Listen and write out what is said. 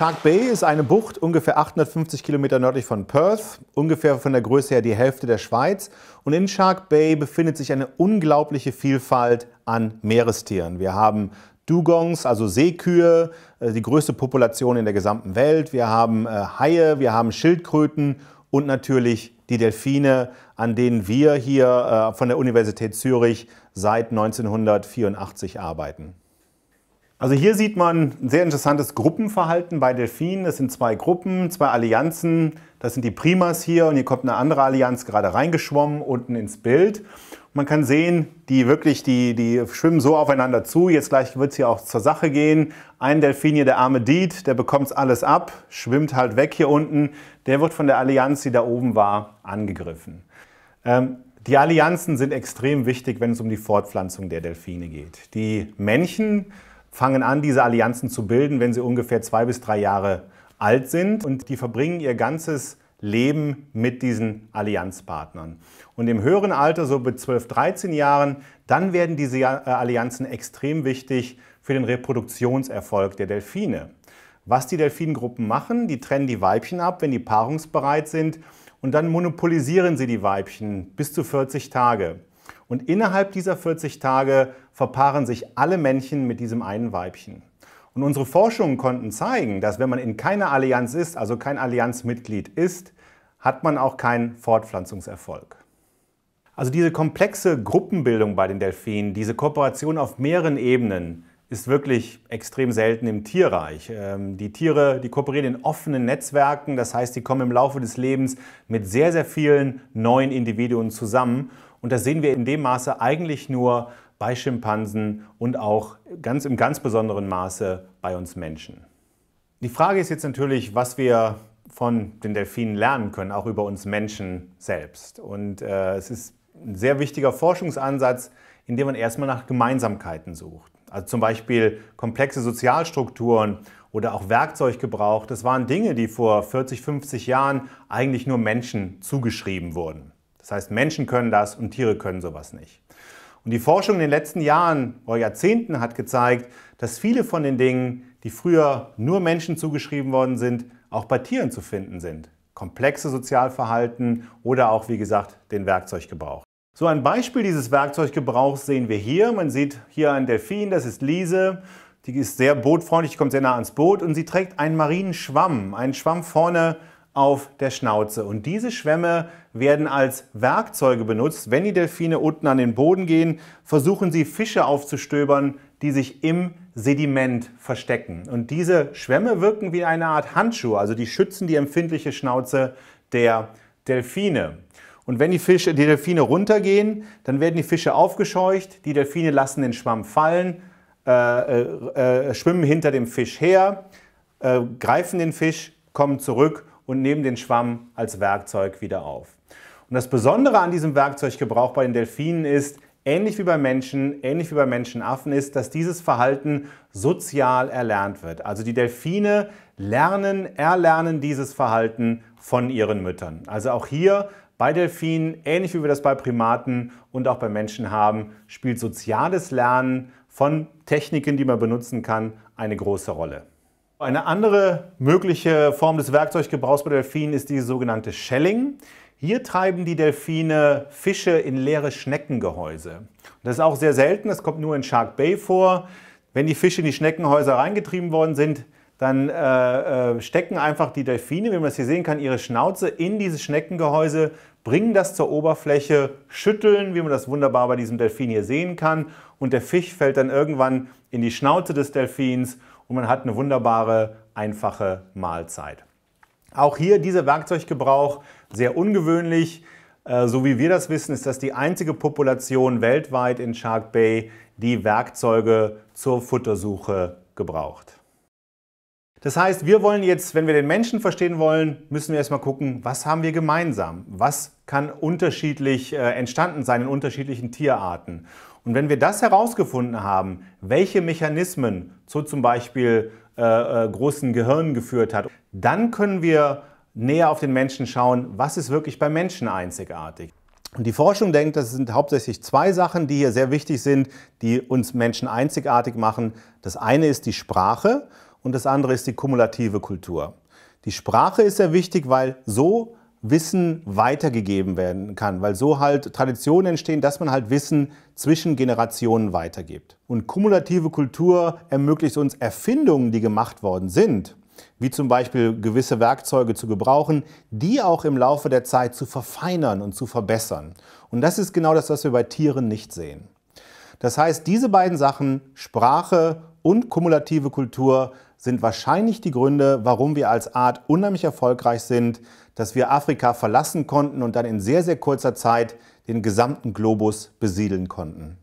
Shark Bay ist eine Bucht ungefähr 850 Kilometer nördlich von Perth, ungefähr von der Größe her die Hälfte der Schweiz. Und in Shark Bay befindet sich eine unglaubliche Vielfalt an Meerestieren. Wir haben Dugongs, also Seekühe, äh, die größte Population in der gesamten Welt. Wir haben äh, Haie, wir haben Schildkröten und natürlich die Delfine, an denen wir hier äh, von der Universität Zürich seit 1984 arbeiten. Also hier sieht man ein sehr interessantes Gruppenverhalten bei Delfinen. Das sind zwei Gruppen, zwei Allianzen. Das sind die Primas hier und hier kommt eine andere Allianz gerade reingeschwommen unten ins Bild. Man kann sehen, die wirklich, die, die schwimmen so aufeinander zu. Jetzt gleich wird es hier auch zur Sache gehen. Ein Delfin hier, der arme Diet, der bekommt alles ab, schwimmt halt weg hier unten. Der wird von der Allianz, die da oben war, angegriffen. Ähm, die Allianzen sind extrem wichtig, wenn es um die Fortpflanzung der Delfine geht. Die Männchen fangen an, diese Allianzen zu bilden, wenn sie ungefähr zwei bis drei Jahre alt sind und die verbringen ihr ganzes Leben mit diesen Allianzpartnern. Und im höheren Alter, so mit 12, 13 Jahren, dann werden diese äh, Allianzen extrem wichtig für den Reproduktionserfolg der Delfine. Was die Delfingruppen machen, die trennen die Weibchen ab, wenn die paarungsbereit sind, und dann monopolisieren sie die Weibchen bis zu 40 Tage. Und innerhalb dieser 40 Tage verpaaren sich alle Männchen mit diesem einen Weibchen. Und unsere Forschungen konnten zeigen, dass wenn man in keiner Allianz ist, also kein Allianzmitglied ist, hat man auch keinen Fortpflanzungserfolg. Also diese komplexe Gruppenbildung bei den Delfinen, diese Kooperation auf mehreren Ebenen, ist wirklich extrem selten im Tierreich. Ähm, die Tiere, die kooperieren in offenen Netzwerken, das heißt, die kommen im Laufe des Lebens mit sehr, sehr vielen neuen Individuen zusammen. Und das sehen wir in dem Maße eigentlich nur bei Schimpansen und auch ganz im ganz besonderen Maße bei uns Menschen. Die Frage ist jetzt natürlich, was wir von den Delfinen lernen können, auch über uns Menschen selbst. Und äh, es ist ein sehr wichtiger Forschungsansatz, in dem man erstmal nach Gemeinsamkeiten sucht. Also zum Beispiel komplexe Sozialstrukturen oder auch Werkzeuggebrauch, das waren Dinge, die vor 40, 50 Jahren eigentlich nur Menschen zugeschrieben wurden. Das heißt, Menschen können das und Tiere können sowas nicht. Und die Forschung in den letzten Jahren oder Jahrzehnten hat gezeigt, dass viele von den Dingen, die früher nur Menschen zugeschrieben worden sind, auch bei Tieren zu finden sind. Komplexe Sozialverhalten oder auch, wie gesagt, den Werkzeuggebrauch. So ein Beispiel dieses Werkzeuggebrauchs sehen wir hier. Man sieht hier einen Delfin, das ist Lise. Die ist sehr bootfreundlich, kommt sehr nah ans Boot und sie trägt einen marinen Schwamm, einen Schwamm vorne auf der Schnauze. Und diese Schwämme werden als Werkzeuge benutzt. Wenn die Delfine unten an den Boden gehen, versuchen sie Fische aufzustöbern, die sich im Sediment verstecken. Und diese Schwämme wirken wie eine Art Handschuhe, also die schützen die empfindliche Schnauze der Delfine. Und wenn die Fische, die Delfine runtergehen, dann werden die Fische aufgescheucht, die Delfine lassen den Schwamm fallen, äh, äh, äh, schwimmen hinter dem Fisch her, äh, greifen den Fisch, kommen zurück und nehmen den Schwamm als Werkzeug wieder auf. Und das Besondere an diesem Werkzeuggebrauch bei den Delfinen ist, ähnlich wie bei Menschen, ähnlich wie bei Menschenaffen ist, dass dieses Verhalten sozial erlernt wird. Also die Delfine lernen, erlernen dieses Verhalten von ihren Müttern. Also auch hier bei Delfinen, ähnlich wie wir das bei Primaten und auch bei Menschen haben, spielt soziales Lernen von Techniken, die man benutzen kann, eine große Rolle. Eine andere mögliche Form des Werkzeuggebrauchs bei Delfinen ist die sogenannte Shelling. Hier treiben die Delfine Fische in leere Schneckengehäuse. Das ist auch sehr selten, das kommt nur in Shark Bay vor. Wenn die Fische in die Schneckenhäuser reingetrieben worden sind, dann äh, äh, stecken einfach die Delfine, wie man das hier sehen kann, ihre Schnauze in dieses Schneckengehäuse, bringen das zur Oberfläche, schütteln, wie man das wunderbar bei diesem Delfin hier sehen kann. Und der Fisch fällt dann irgendwann in die Schnauze des Delfins und man hat eine wunderbare, einfache Mahlzeit. Auch hier dieser Werkzeuggebrauch sehr ungewöhnlich. Äh, so wie wir das wissen, ist das die einzige Population weltweit in Shark Bay, die Werkzeuge zur Futtersuche gebraucht. Das heißt, wir wollen jetzt, wenn wir den Menschen verstehen wollen, müssen wir erstmal gucken, was haben wir gemeinsam? Was kann unterschiedlich äh, entstanden sein in unterschiedlichen Tierarten? Und wenn wir das herausgefunden haben, welche Mechanismen zu zum Beispiel äh, äh, großen Gehirnen geführt hat, dann können wir näher auf den Menschen schauen, was ist wirklich bei Menschen einzigartig. Und die Forschung denkt, das sind hauptsächlich zwei Sachen, die hier sehr wichtig sind, die uns Menschen einzigartig machen. Das eine ist die Sprache und das andere ist die kumulative Kultur. Die Sprache ist sehr wichtig, weil so Wissen weitergegeben werden kann, weil so halt Traditionen entstehen, dass man halt Wissen zwischen Generationen weitergibt. Und kumulative Kultur ermöglicht uns Erfindungen, die gemacht worden sind, wie zum Beispiel gewisse Werkzeuge zu gebrauchen, die auch im Laufe der Zeit zu verfeinern und zu verbessern. Und das ist genau das, was wir bei Tieren nicht sehen. Das heißt, diese beiden Sachen, Sprache und kumulative Kultur sind wahrscheinlich die Gründe, warum wir als Art unheimlich erfolgreich sind, dass wir Afrika verlassen konnten und dann in sehr, sehr kurzer Zeit den gesamten Globus besiedeln konnten.